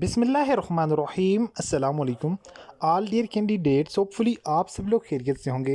बिसमीम् अल्लाम आल dear candidates hopefully आप सब लोग खैरियत से होंगे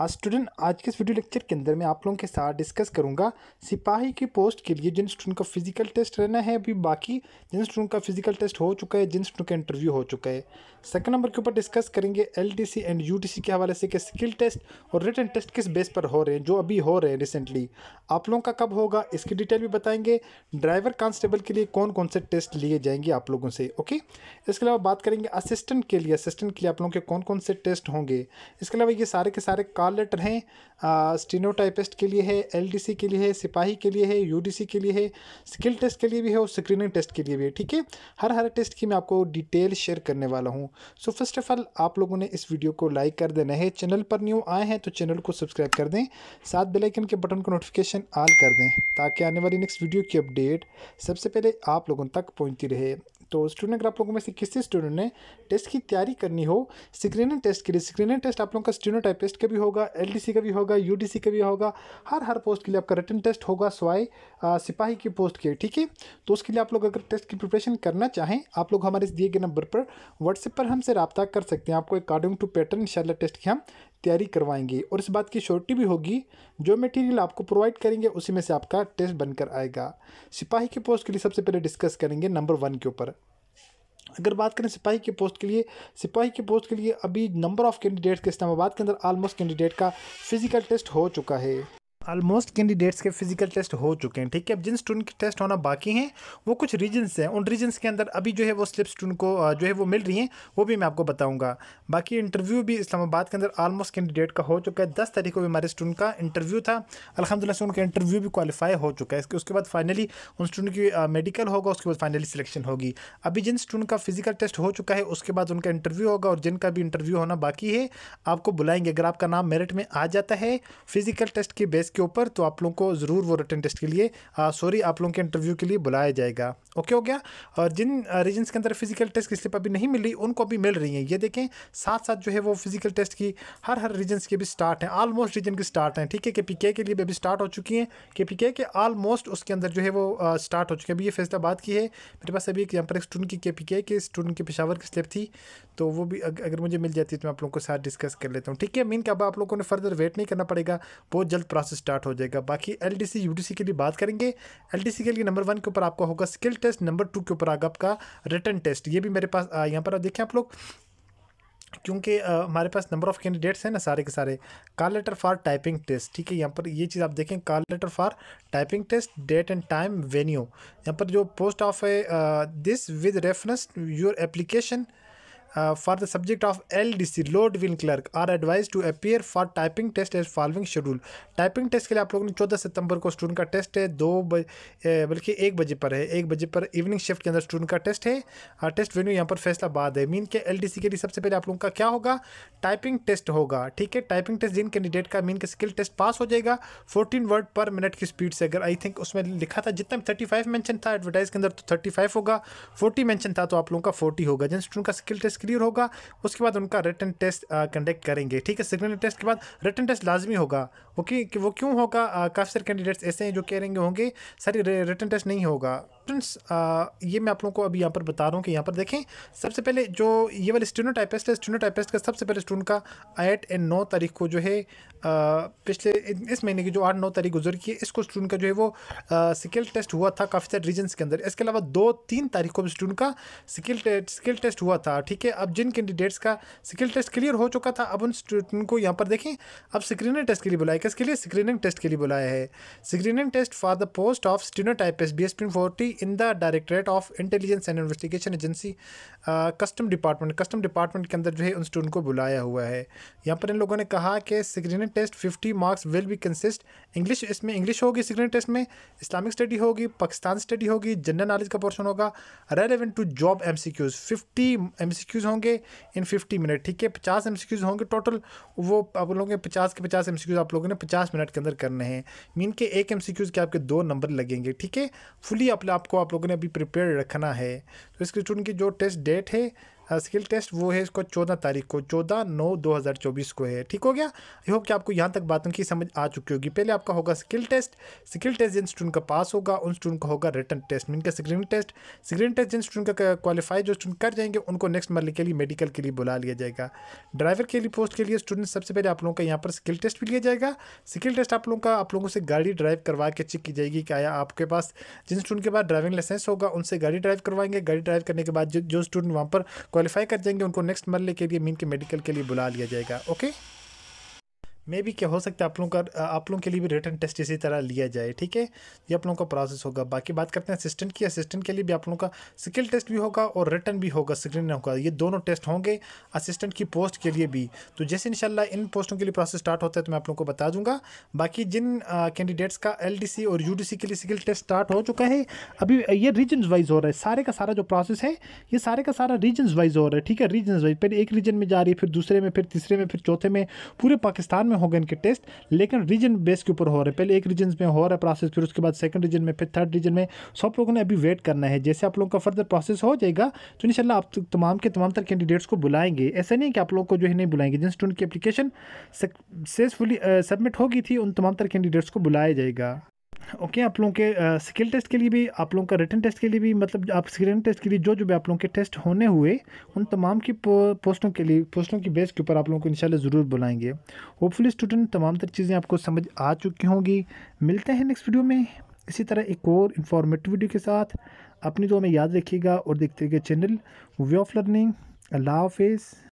आज स्टूडेंट आज के इस वीडियो लेक्चर के अंदर मैं आप लोगों के साथ डिस्कस करूंगा सिपाही की पोस्ट के लिए जिन स्टूडेंट का फिजिकल टेस्ट रहना है अभी बाकी जिन स्टूडेंट का फिजिकल टेस्ट हो चुका है जिन स्टूडेंट का इंटरव्यू हो चुका है सेकंड नंबर के ऊपर डिस्कस करेंगे एल एंड यू के हवाले से कि स्किल टेस्ट और रिटर्न टेस्ट किस बेस पर हो रहे हैं जो अभी हो रहे हैं रिसेंटली आप लोगों का कब होगा इसकी डिटेल भी बताएंगे ड्राइवर कांस्टेबल के लिए कौन कौन से टेस्ट लिए जाएंगे आप लोगों से ओके इसके अलावा बात करेंगे असिस्टेंट के लिए असिस्टेंट के लिए आप लोगों के कौन कौन से टेस्ट होंगे इसके अलावा ये सारे के सारे कार चार लेटर हैं स्टीनोटाइपिस्ट के लिए है एलडीसी के लिए है सिपाही के लिए है यूडीसी के लिए है स्किल टेस्ट के लिए भी है और स्क्रीनिंग टेस्ट के लिए भी है ठीक है हर हर टेस्ट की मैं आपको डिटेल शेयर करने वाला हूँ सो फर्स्ट ऑफ ऑल आप लोगों ने इस वीडियो को लाइक कर देना है चैनल पर न्यू आए हैं तो चैनल को सब्सक्राइब कर दें साथ बेलाइकन के बटन को नोटिफिकेशन ऑल कर दें ताकि आने वाली नेक्स्ट वीडियो की अपडेट सबसे पहले आप लोगों तक पहुँचती रहे तो स्टूडेंट अगर आप लोगों में से किसी स्टूडेंट ने टेस्ट की तैयारी करनी हो स्क्रीनिंग टेस्ट के लिए स्क्रीनिंग टेस्ट आप लोगों का स्टूडेंट टेस्ट का भी होगा एलडीसी का भी होगा यूडीसी का भी होगा हर हर पोस्ट के लिए आपका रिटर्न टेस्ट होगा स्वाय सिपाही की पोस्ट के ठीक है तो उसके लिए आप लोग अगर टेस्ट की प्रिपरेशन करना चाहें आप लोग हमारे इस दिए गए नंबर पर व्हाट्सएप पर हमसे रबता कर सकते हैं आपको एक अकॉर्डिंग टू पैटर्न इंशाला टेस्ट की हम तैयारी करवाएंगे और इस बात की श्योरिटी भी होगी जो मटेरियल आपको प्रोवाइड करेंगे उसी में से आपका टेस्ट बनकर आएगा सिपाही की पोस्ट के लिए सबसे पहले डिस्कस करेंगे नंबर वन के ऊपर अगर बात करें सिपाही के पोस्ट के लिए सिपाही के पोस्ट के लिए अभी नंबर ऑफ़ कैंडिडेट्स के इस्लामाबाद के अंदर आलमोस्ट कैंडिडेट का फिज़िकल टेस्ट हो चुका है ऑलमोस्ट कैंडिडेट्स के फिजिकल टेस्ट हो चुके हैं ठीक है अब जिन स्टूडेंट के टेस्ट होना बाकी हैं वो कुछ रीजन्स हैं उन रीजन्स के अंदर अभी जो है वो स्लिप स्टूडेंट को जो है वो मिल रही हैं वो भी मैं आपको बताऊँगा बाकी इंटरव्यू भी इस्लामाबाद के अंदर आलमोस्ट कैंडिडेट का हो चुका है दस तारीख को भी हमारे स्टूडेंट का इंटरव्यू था अलहमदिल्ला से उनका इंटरव्यू भी क्वालिफाई हो चुका है इसके उसके बाद फाइनली उन स्टूडेंट की मेडिकल होगा उसके बाद फाइनली सिलेक्शन होगी अभी जिन स्टूडेंट का फिजिकल टेस्ट हो चुका है उसके बाद उनका इंटरव्यू होगा और जिनका भी इंटरव्यू होना बाकी है आपको बुलाएंगे अगर आपका नाम मेरिट में आ जाता है फिजिकल टेस्ट के बेस के ऊपर तो आप लोगों को ज़रूर वो रिटर्न टेस्ट के लिए सॉरी आप लोगों के इंटरव्यू के लिए बुलाया जाएगा ओके हो गया और जिन रीजन के अंदर फिजिकल टेस्ट की स्लिप अभी नहीं मिल रही उनको अभी मिल रही है ये देखें साथ साथ जो है वो फिजिकल टेस्ट की हर हर रीजन के भी स्टार्ट हैं ऑलमोस्ट रीजन की स्टार्ट हैं ठीक है के पी के लिए भी अभी स्टार्ट हो चुकी हैं के पी के आलमोस्ट उसके अंदर जो है वो स्टार्ट हो चुके हैं अभी ये फैसलाबाद की है मेरे पास अभी एक यहाँ पर एक स्टूडेंट की के पी के स्टूडेंट की पेशावर की स्लिप थी तो वो भी अगर मुझे मिल जाती है तो मैं आप लोगों के साथ डिस्कस कर लेता हूँ ठीक है मीन अब आप लोगों ने फर्दर वेट नहीं करना पड़ेगा बहुत जल्द प्रोसेस स्टार्ट हो जाएगा बाकी L D C U C के लिए बात करेंगे एल डी सी के लिए नंबर वन के ऊपर आपका होगा स्किल टेस्ट नंबर टू के ऊपर आगे आपका रिटर्न टेस्ट ये भी मेरे पास यहाँ पर आप देखें आप लोग क्योंकि हमारे पास नंबर ऑफ़ कैंडिडेट्स हैं ना सारे के सारे call letter for typing test ठीक है यहाँ पर ये चीज़ आप देखें call letter for typing test date and time venue यहाँ पर जो पोस्ट ऑफ है this with reference your application for the subject of L D C load win clerk are advised to appear for typing test as following schedule typing test के लिए आप लोगों ने चौदह सितंबर को स्टूडेंट का टेस्ट है दो बजे बल्कि एक बजे पर है एक बजे पर इवनिंग शिफ्ट के अंदर स्टूडेंट का टेस्ट है टेस्ट वेन्यू यहाँ पर फैसलाबाद है मीन के एल के लिए सबसे पहले आप लोगों का क्या होगा टाइपिंग टेस्ट होगा ठीक है टाइपिंग टेस्ट जिन कैंडिडेट का मीन के स्किल टेस्ट पास हो जाएगा फोर्टीन वर्ड पर मिनट की स्पीड से अगर आई थिंक उसमें लिखा था जितना थर्टी फाइव मैंशन था एडवर्टाइज के अंदर तो थर्टी फाइव होगा फोर्टी मैंशन था तो आप लोगों का फोर्टी होगा जिन स्टूडेंट का स्किल टेस्ट क्लियर होगा उसके बाद उनका रिटर्न टेस्ट कंडक्ट करेंगे ठीक है सिग्नल टेस्ट के बाद रिटर्न टेस्ट लाजमी होगा वो कि, कि वो क्यों होगा काफ़ी सारे कैंडिडेट्स ऐसे हैं जो कह रहे होंगे सारी रिटर्न टेस्ट नहीं होगा स्टूडेंट्स ये मैं आप लोगों को अभी यहाँ पर बता रहा हूँ कि यहाँ पर देखें सबसे पहले जो ये वाले टाइपेस्ट है स्टूडेंट टाइपेस्ट का सबसे पहले स्टूडेंट का एट एंड नौ तारीख को जो है पिछले इस महीने की जो आठ नौ तारीख गुजर की है इसको स्टूडेंट का जो है वो स्किल टेस्ट हुआ था काफ़ी सारे रीजन्स के अंदर इसके अलावा दो तीन तारीख को स्टूडेंट का स्किल स्किल टेस्ट हुआ था ठीक है देखिए अब जिन कैंडिडेट्स का स्किल टेस्ट क्लियर हो चुका था अब उन स्टूडेंट को यहाँ पर देखें अब स्क्रीनिंग टेस्ट के लिए बुलाया किसके लिए स्क्रीनिंग टेस्ट के लिए बुलाया है screening test for the post of stenotypist B S P forty in the directorate of intelligence and investigation agency custom department custom department के अंदर जो है उन स्टूडेंट को बुलाया हुआ है यहाँ पर इन लोगों ने कहा कि screening test fifty marks will be consist English इसमें इंग्लिश होगी स्क्रीनिंग टेस्ट में इस्लामिक स्टडी होगी पाकिस्तान स्टडी होगी जनरल नॉलेज का पोर्शन होगा relevant to job M C Qs fifty M C MCQs होंगे इन फिफ्टी मिनट ठीक है पचास एमसीक्यूज होंगे टोटल वो आप लोगों के पचास के पचास एमसीक्यूज आप लोगों ने पचास मिनट के अंदर करने हैं मीन के एक एम के आपके दो नंबर लगेंगे ठीक है फुली आपको आप लोगों ने अभी प्रिपेयर रखना है तो इसके स्टूडेंट की जो टेस्ट डेट है स्किल टेस्ट वो है इसको चौदह तारीख को चौदह नौ दो हज़ार चौबीस को है ठीक हो गया आई होप कि आपको यहाँ तक बातों की समझ आ चुकी होगी पहले आपका होगा स्किल टेस्ट स्किल टेस्ट जिन स्टूडेंट का पास होगा उन स्टूडेंट का होगा रिटर्न टेस्ट मीन का स्क्रीन टेस्ट स्क्रीन टेस्ट जिन स्टूडेंट का क्वालिफाई जो स्टूडेंट कर जाएंगे उनको नेक्स्ट मरल के लिए मेडिकल के लिए बुला लिया जाएगा ड्राइवर के लिए पोस्ट के लिए स्टूडेंट सबसे पहले आप लोगों का यहाँ पर स्किल टेस्ट भी लिया जाएगा स्किल टेस्ट आप लोगों का आप लोगों से गाड़ी ड्राइव करवा के चेक की जाएगी कि आया आपके पास जिन स्टूडेंट के पास ड्राइविंग लाइसेंस होगा उनसे गाड़ी ड्राइव करवाएंगे गाड़ी ड्राइव करने के बाद जो स्टूडेंट वहाँ पर क्वालिफाई कर जाएंगे उनको नेक्स्ट मरले के लिए मीन के मेडिकल के लिए बुला लिया जाएगा ओके मे भी क्या हो सकता है आप लोगों का आप लोगों के लिए भी रिटर्न टेस्ट इसी तरह लिया जाए ठीक है ये आप लोगों का प्रोसेस होगा बाकी बात करते हैं असिस्टेंट की असिस्टेंट के लिए भी आप लोगों का स्किल टेस्ट भी होगा और रिटर्न भी होगा स्क्रीन होगा ये दोनों टेस्ट होंगे असिस्टेंट की पोस्ट के लिए भी तो जैसे इन इन पोस्टों के लिए प्रोसेस स्टार्ट होता है तो मैं आप लोगों को बता दूंगा बाकी जिन कैंडिडेट्स का एल और यू के लिए स्किल टेस्ट स्टार्ट हो चुका है अभी ये रीजन वाइज हो रहा है सारे का सारा जो प्रोसेस है ये सारे का सारा रीजन वाइज हो रहा है ठीक है रीजन वाइज पहले एक रीजन में जा रही है फिर दूसरे में फिर तीसरे में फिर चौथे में पूरे पाकिस्तान में हो गए इनके टेस्ट लेकिन रीजन बेस के ऊपर हो रहे पहले एक रीजन में हो रहा है प्रोसेस फिर उसके बाद सेकंड रीजन में फिर थर्ड रीजन में सब लोगों ने अभी वेट करना है जैसे आप लोगों का फर्दर प्रोसेस हो जाएगा तो इन आप तो तमाम के तमाम तरह कैंडिडेट्स को बुलाएंगे ऐसा नहीं कि आप लोग को जो है नहीं बुलाएंगे जिन स्टूडेंट की अपलीकेशन सक्सेसफुली सबमिट होगी थी उन तमाम तरह कैंडिडेट्स को बुलाया जाएगा ओके आप लोगों के स्किल टेस्ट के लिए भी आप लोगों का रिटर्न टेस्ट के लिए भी मतलब आप स्क्रीन टेस्ट के लिए जो जो भी आप लोगों के टेस्ट होने हुए उन तमाम की पोस्टों के लिए पोस्टों की बेस के ऊपर आप लोगों को इंशाल्लाह ज़रूर बुलाएंगे होपफुली स्टूडेंट तमाम तरह चीज़ें आपको समझ आ चुकी होंगी मिलते हैं नेक्स्ट वीडियो में इसी तरह एक और इन्फॉर्मेटिव वीडियो के साथ अपनी दुआ में याद रखिएगा और देखते रहिएगा चैनल वे ऑफ लर्निंग अल्लाह हाफिज़